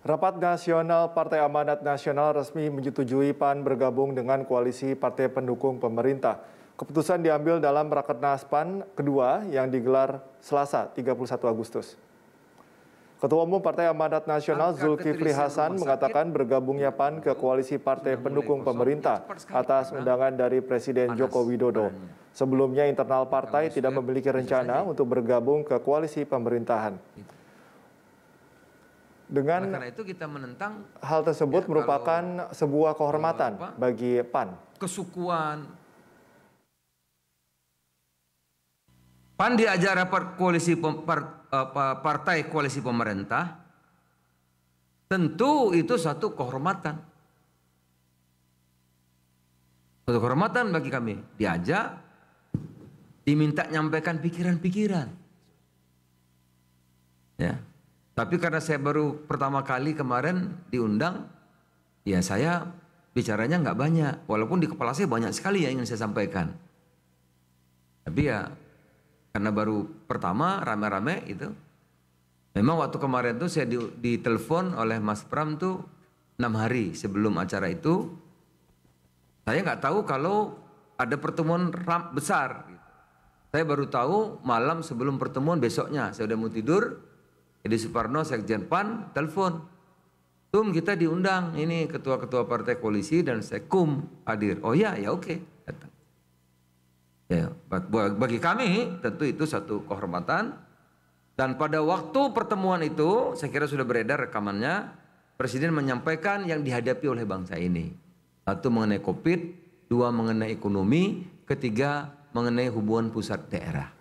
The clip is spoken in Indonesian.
Rapat Nasional Partai Amanat Nasional resmi menyetujui PAN bergabung dengan koalisi partai pendukung pemerintah. Keputusan diambil dalam Rakernas PAN kedua yang digelar Selasa 31 Agustus. Ketua Umum Partai Amanat Nasional Zulkifli Hasan mengatakan bergabungnya PAN ke koalisi partai pendukung pemerintah atas undangan dari Presiden Joko Widodo. Sebelumnya internal partai ya. tidak memiliki rencana untuk bergabung ke koalisi pemerintahan. Dengan karena itu kita menentang hal tersebut ya, merupakan sebuah kehormatan apa, bagi PAN. Kesukuan PAN diajar rapat koalisi partai koalisi pemerintah tentu itu satu kehormatan. Satu kehormatan bagi kami diajak diminta nyampaikan pikiran-pikiran. Ya. Tapi karena saya baru pertama kali kemarin diundang, ya saya bicaranya nggak banyak. Walaupun di kepala saya banyak sekali yang ingin saya sampaikan. Tapi ya karena baru pertama rame-rame itu. Memang waktu kemarin tuh saya ditelepon oleh Mas Pram tuh enam hari sebelum acara itu. Saya nggak tahu kalau ada pertemuan ram besar. Gitu. Saya baru tahu malam sebelum pertemuan besoknya. Saya udah mau tidur, Edi Suparno Sekjen PAN telepon. Tum kita diundang ini ketua-ketua partai koalisi dan sekum hadir. Oh ya, ya oke, Ya, bagi kami tentu itu satu kehormatan dan pada waktu pertemuan itu saya kira sudah beredar rekamannya Presiden menyampaikan yang dihadapi oleh bangsa ini. Satu mengenai Covid, dua mengenai ekonomi, ketiga mengenai hubungan pusat daerah.